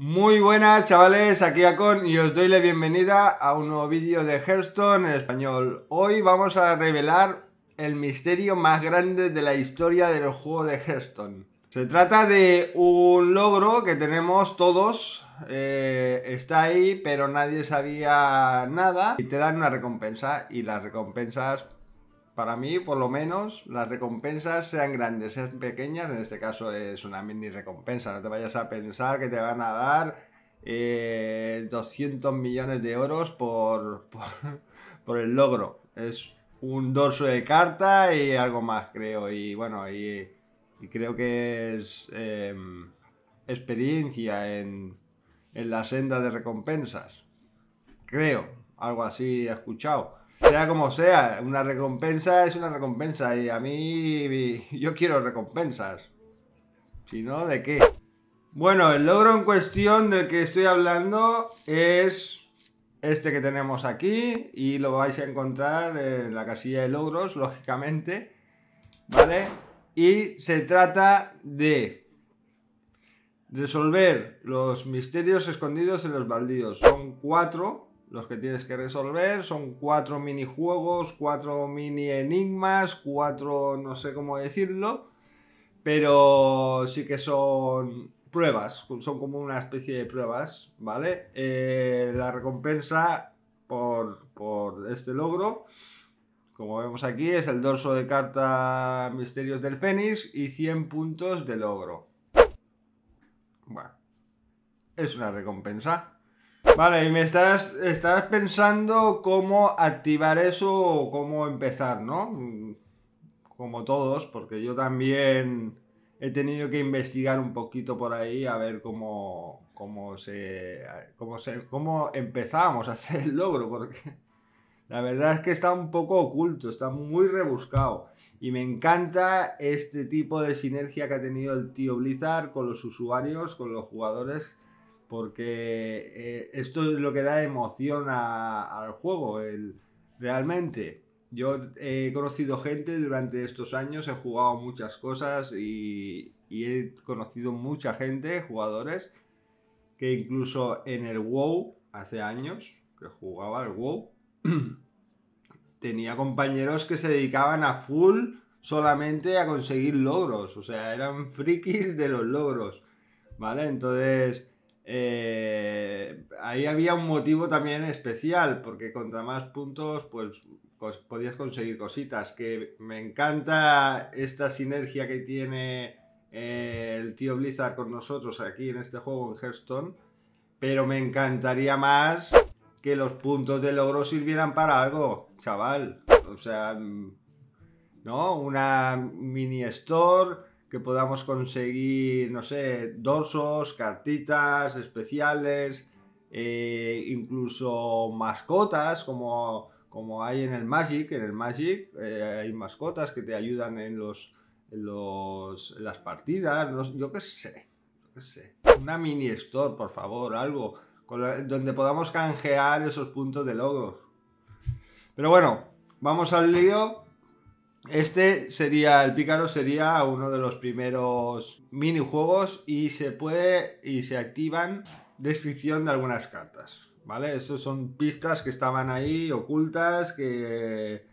Muy buenas chavales, aquí Acon y os doy la bienvenida a un nuevo vídeo de Hearthstone en español. Hoy vamos a revelar el misterio más grande de la historia del juego de Hearthstone. Se trata de un logro que tenemos todos, eh, está ahí pero nadie sabía nada y te dan una recompensa y las recompensas para mí, por lo menos, las recompensas sean grandes, sean pequeñas, en este caso es una mini recompensa, no te vayas a pensar que te van a dar 200 eh, millones de euros por, por, el logro. Es un dorso de carta y algo más, creo. Y bueno, creo que es em, experiencia en, en la senda de recompensas. Creo, algo así he escuchado sea como sea, una recompensa es una recompensa y a mí yo quiero recompensas. Si no, ¿de qué? Bueno, el logro en cuestión del que estoy hablando es este que tenemos aquí y lo vais a encontrar en la casilla de logros, lógicamente, ¿vale? Y se trata de resolver los misterios escondidos en los baldíos. Son cuatro los que tienes que resolver. Son cuatro minijuegos, cuatro mini enigmas, cuatro, no sé cómo decirlo. Pero sí que son pruebas, son como una especie de pruebas, ¿vale? Eh, la recompensa por, por este logro, como vemos aquí, es el dorso de carta Misterios del Fénix y 100 puntos de logro. Bueno, es una recompensa. Vale, y me estarás, pensando cómo activar eso o cómo empezar, ¿no? Como todos, porque yo también he tenido que investigar un poquito por ahí a ver cómo, cómo, se, cómo, se, cómo empezamos a hacer el logro, porque la verdad es que está un poco oculto, está muy rebuscado. Y me encanta este tipo de sinergia que ha tenido el tío Blizzard con los usuarios, con los jugadores porque eh, esto es lo que da emoción al juego, el, realmente. Yo he conocido gente durante estos años, he jugado muchas cosas y, y he conocido mucha gente, jugadores, que incluso en el WoW, hace años que jugaba al WoW, tenía compañeros que se dedicaban a full solamente a conseguir logros, o sea, eran frikis de los logros, ¿vale? Entonces, eh, ahí había un motivo también especial, porque contra más puntos, pues podías conseguir cositas. Que me encanta esta sinergia que tiene eh, el tío Blizzard con nosotros aquí en este juego en Hearthstone, pero me encantaría más que los puntos de logro sirvieran para algo, chaval. O sea, mm, ¿no? Una mini store que podamos conseguir, no sé, dorsos, cartitas especiales, eh, incluso mascotas como, como hay en el Magic. En el Magic eh, hay mascotas que te ayudan en los, las partidas, yo qué sé, Una mini store, por favor, algo donde podamos canjear esos puntos de logro. Pero bueno, vamos al lío este sería, el pícaro sería uno de los primeros minijuegos y se puede y se activan descripción de algunas cartas, ¿vale? Esas son pistas que estaban ahí ocultas, que,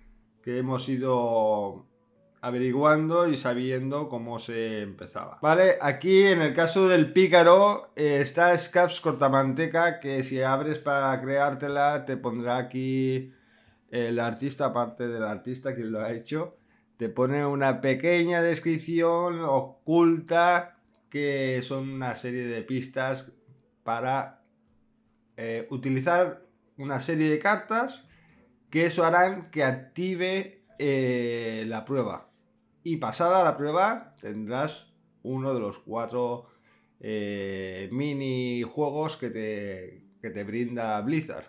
hemos ido averiguando y sabiendo cómo se empezaba. Vale, aquí en el caso del pícaro eh, está Scaps Cortamanteca que si abres para creártela te pondrá aquí el artista, aparte del artista que lo ha hecho te pone una pequeña descripción oculta que son una serie de pistas para eh, utilizar una serie de cartas que eso harán que active eh, la prueba. Y pasada la prueba tendrás uno de los cuatro eh, minijuegos mini juegos que te, que te brinda Blizzard.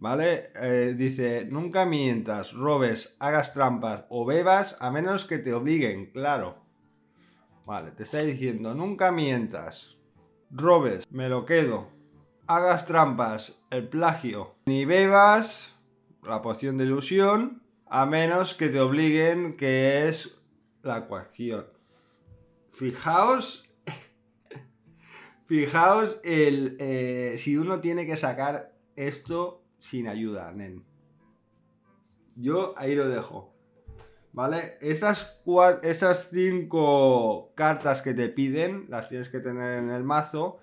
¿Vale? Eh, dice, nunca mientas, robes, hagas trampas o bebas a menos que te obliguen, claro. Vale, te está diciendo, nunca mientas, robes, me lo quedo, hagas trampas, el plagio, ni bebas, la poción de ilusión, a menos que te obliguen, que es la ecuación. Fijaos fijaos el eh, si uno tiene que sacar esto sin ayuda, nen. Yo ahí lo dejo. ¿Vale? Esas, esas cinco cartas que te piden las tienes que tener en el mazo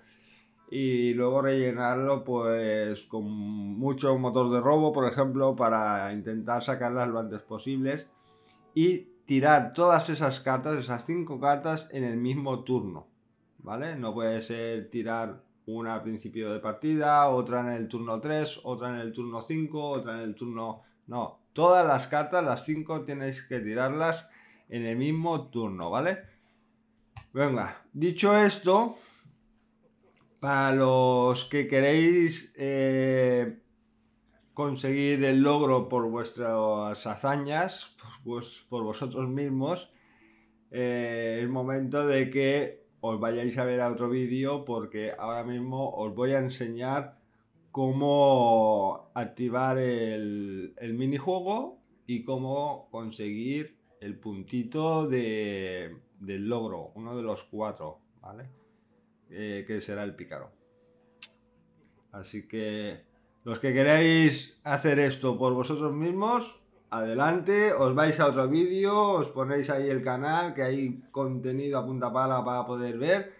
y luego rellenarlo pues con mucho motor de robo, por ejemplo, para intentar sacarlas lo antes posibles y tirar todas esas cartas, esas cinco cartas en el mismo turno, ¿vale? No puede ser tirar una al principio de partida, otra en el turno 3, otra en el turno 5, otra en el turno... No, todas las cartas, las 5, tenéis que tirarlas en el mismo turno, ¿vale? Venga, dicho esto, para los que queréis eh, conseguir el logro por vuestras hazañas, pues, pues por vosotros mismos, eh, es momento de que os vayáis a ver a otro vídeo porque ahora mismo os voy a enseñar cómo activar el, minijuego y cómo conseguir el puntito del logro, uno de los cuatro, ¿vale? Eh, que será el pícaro. Así que los que queráis hacer esto por vosotros mismos, adelante, os vais a otro vídeo, os ponéis ahí el canal, que hay contenido a punta pala para poder ver.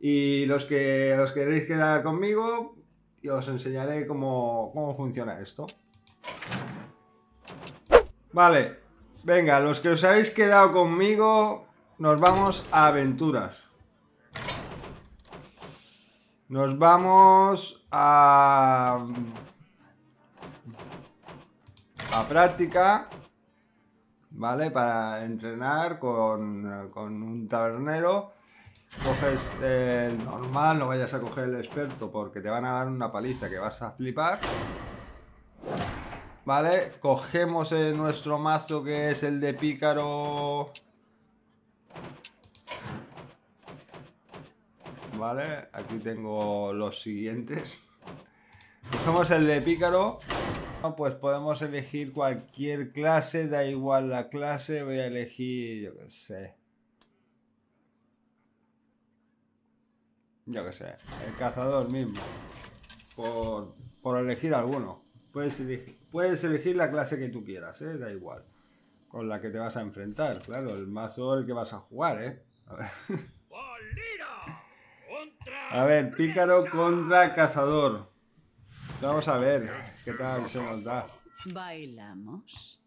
Y los que os queréis quedar conmigo, os enseñaré cómo, cómo funciona esto. Vale, venga, los que os habéis quedado conmigo, nos vamos a aventuras. Nos vamos a a práctica, ¿vale? Para entrenar con, un tabernero. Coges el normal, no vayas a coger el experto porque te van a dar una paliza que vas a flipar. ¿Vale? Cogemos eh, nuestro mazo que es el de pícaro. ¿Vale? Aquí tengo los siguientes. Cogemos el de pícaro. Pues podemos elegir cualquier clase, da igual la clase, voy a elegir, yo qué sé. Yo qué sé, el cazador mismo. Por, elegir alguno. Puedes elegir, puedes elegir la clase que tú quieras, ¿eh? da igual. Con la que te vas a enfrentar, claro, el mazo el que vas a jugar, ¿eh? A ver, pícaro contra cazador. Vamos a ver qué tal se nos da. Bailamos.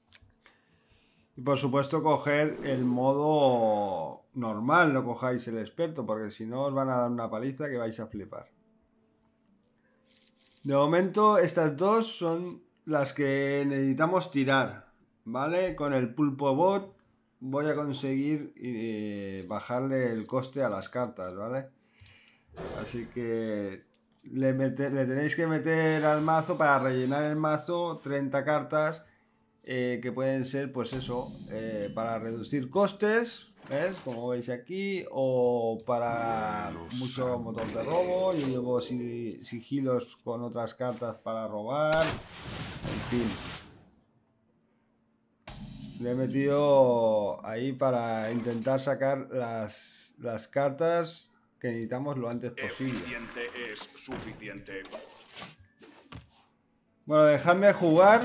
Y por supuesto coger el modo normal, no cojáis el experto, porque si no os van a dar una paliza que vais a flipar. De momento estas dos son las que necesitamos tirar, ¿vale? Con el pulpo bot voy a conseguir eh, bajarle el coste a las cartas, ¿vale? Así que le, tenéis que meter al mazo para rellenar el mazo 30 cartas eh, que pueden ser, pues eso, eh, para reducir costes, ¿ves? Como veis aquí, o para mucho motor de robo. Y llevo sigilos con otras cartas para robar, en fin. Le he metido ahí para intentar sacar las, las cartas que necesitamos lo antes posible. Bueno, dejadme jugar,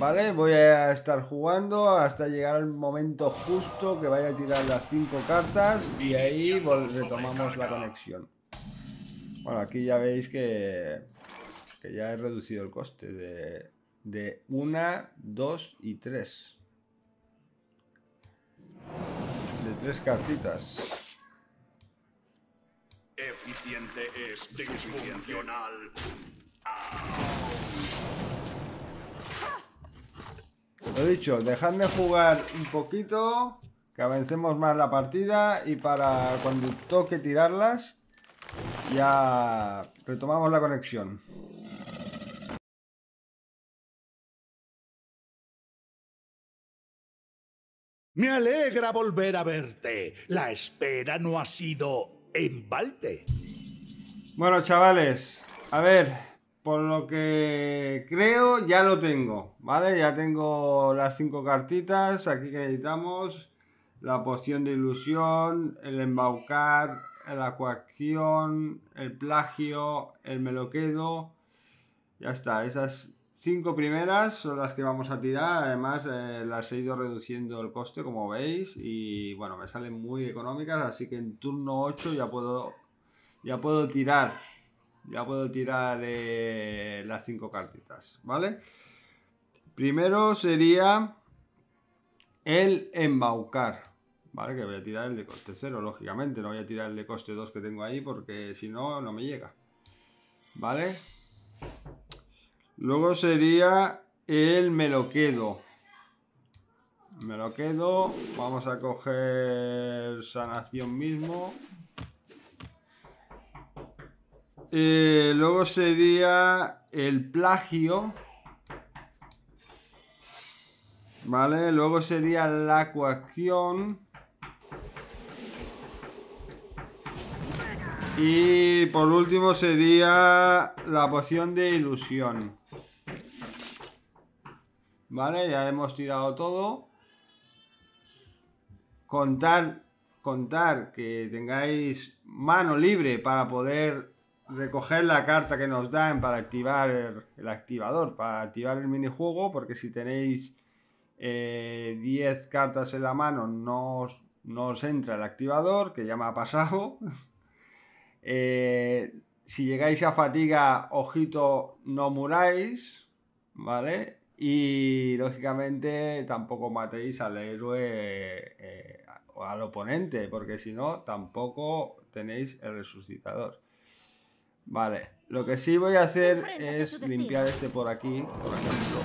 ¿vale? Voy a estar jugando hasta llegar al momento justo que vaya a tirar las cinco cartas y ahí retomamos la conexión. Bueno, aquí ya veis que, ya he reducido el coste de, de una, dos y 3 De tres cartitas es disfuncional. Lo dicho, dejadme jugar un poquito, que avancemos más la partida y para cuando toque tirarlas, ya retomamos la conexión. Me alegra volver a verte. La espera no ha sido en balde. Bueno, chavales, a ver, por lo que creo ya lo tengo, ¿vale? Ya tengo las cinco cartitas, aquí que necesitamos la poción de ilusión, el embaucar, la coacción, el plagio, el me quedo. Ya está, esas cinco primeras son las que vamos a tirar. Además, eh, las he ido reduciendo el coste, como veis. Y bueno, me salen muy económicas, así que en turno 8 ya puedo ya puedo tirar, ya puedo tirar eh, las cinco cartitas, ¿vale? Primero sería el embaucar, ¿vale? Que voy a tirar el de coste cero lógicamente, no voy a tirar el de coste 2 que tengo ahí porque si no, no me llega, ¿vale? Luego sería el me lo quedo. Me lo quedo, vamos a coger sanación mismo, eh, luego sería el plagio. Vale, luego sería la coacción. Y por último sería la poción de ilusión. Vale, ya hemos tirado todo. Contar, contar que tengáis mano libre para poder recoger la carta que nos dan para activar el, activador, para activar el minijuego, porque si tenéis 10 eh, cartas en la mano no os, entra el activador, que ya me ha pasado. Eh, si llegáis a fatiga, ojito, no muráis, ¿vale? Y lógicamente tampoco matéis al héroe o eh, al oponente, porque si no, tampoco tenéis el resucitador. Vale, lo que sí voy a hacer es limpiar este por aquí, por ejemplo.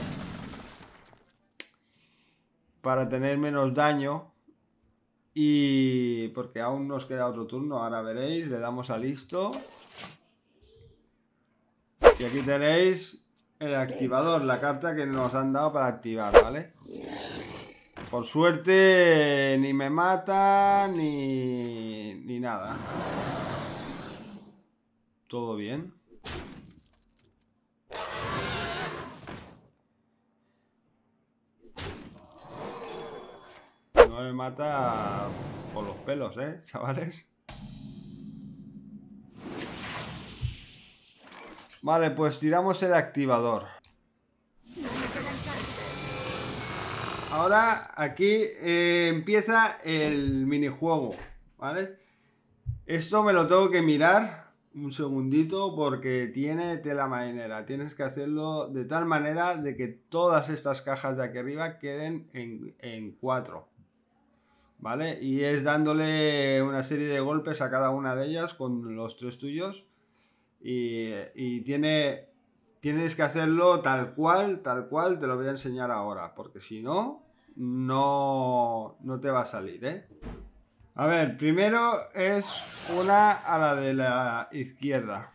Para tener menos daño. Y porque aún nos queda otro turno, ahora veréis, le damos a listo. Y aquí tenéis el activador, la carta que nos han dado para activar, ¿vale? Por suerte ni me mata ni, ni nada. Todo bien. No me mata por los pelos, ¿eh, chavales? Vale, pues tiramos el activador. Ahora aquí eh, empieza el minijuego, ¿vale? Esto me lo tengo que mirar un segundito porque tiene tela marinera. Tienes que hacerlo de tal manera de que todas estas cajas de aquí arriba queden en, cuatro. ¿Vale? Y es dándole una serie de golpes a cada una de ellas con los tres tuyos. Y, tiene, tienes que hacerlo tal cual, tal cual, te lo voy a enseñar ahora. Porque si no, no, no te va a salir, ¿eh? A ver, primero es una a la de la izquierda.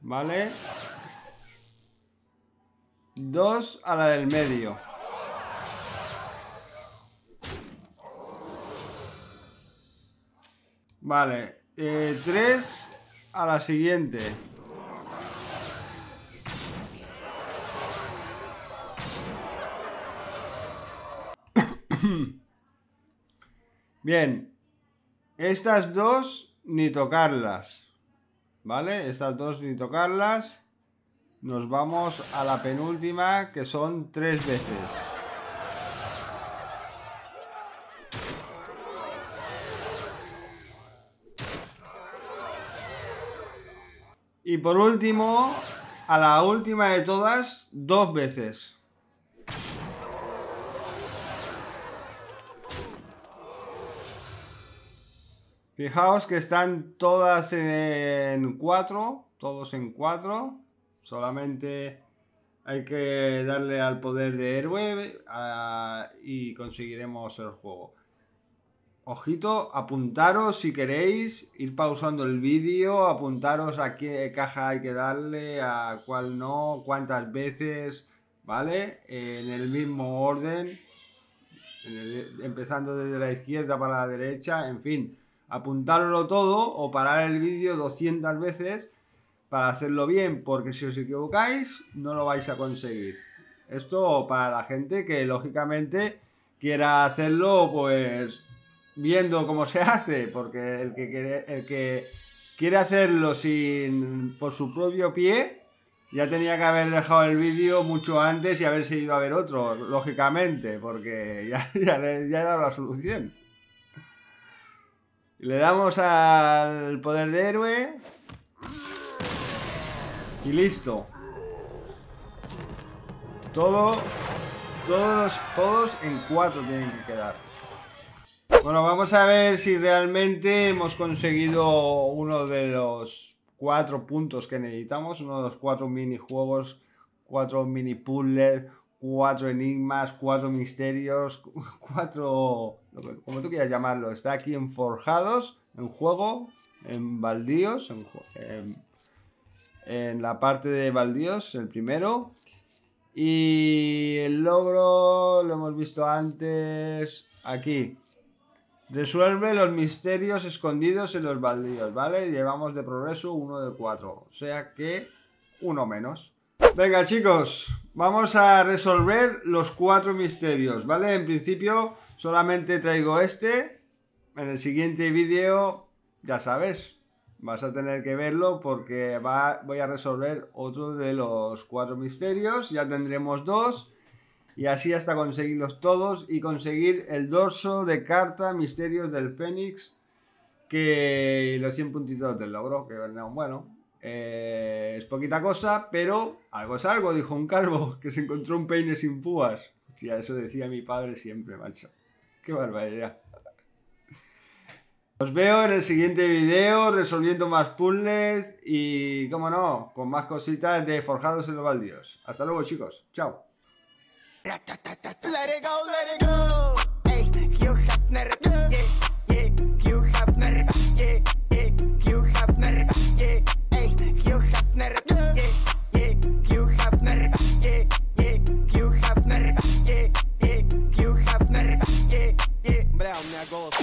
Vale. Dos a la del medio. Vale. Eh, tres a la siguiente. Bien. Estas dos ni tocarlas. ¿Vale? Estas dos ni tocarlas. Nos vamos a la penúltima, que son tres veces. Y por último, a la última de todas, dos veces. Fijaos que están todas en 4, todos en 4. Solamente hay que darle al poder de héroe ah, y conseguiremos el juego. Ojito, apuntaros si queréis, ir pausando el vídeo, apuntaros a qué caja hay que darle, a cuál no, cuántas veces, ¿vale? En el mismo orden, empezando desde la izquierda para la derecha, en fin apuntarlo todo o parar el vídeo 200 veces para hacerlo bien, porque si os equivocáis no lo vais a conseguir. Esto para la gente que lógicamente quiera hacerlo pues viendo cómo se hace, porque el que, quiere, el que quiere hacerlo sin por su propio pie ya tenía que haber dejado el vídeo mucho antes y haberse ido a ver otro, lógicamente, porque ya era la solución. Le damos al poder de héroe. Y listo. Todo, todos, todos en cuatro tienen que quedar. Bueno, vamos a ver si realmente hemos conseguido uno de los cuatro puntos que necesitamos. Uno de los cuatro minijuegos, cuatro mini puzzles cuatro enigmas, cuatro misterios, cuatro, como tú quieras llamarlo. Está aquí en forjados, en juego, en baldíos, en, la parte de baldíos, el primero. Y el logro lo hemos visto antes aquí. Resuelve los misterios escondidos en los baldíos, ¿vale? Llevamos de progreso uno de cuatro, o sea que uno menos. Venga chicos, Vamos a resolver los cuatro misterios, ¿vale? En principio solamente traigo este. En el siguiente vídeo, ya sabes, vas a tener que verlo porque voy a resolver otro de los cuatro misterios. Ya tendremos dos. Y así hasta conseguirlos todos y conseguir el dorso de carta Misterios del Fénix. Que los 100 puntitos del logro, que bueno, eh, es poquita cosa, pero algo es algo, dijo un calvo, que se encontró un peine sin púas. Hostia, eso decía mi padre siempre, macho. Qué barbaridad. Os veo en el siguiente video resolviendo más puzzles y, como no, con más cositas de Forjados en los Baldíos. Hasta luego, chicos. Chao. goals.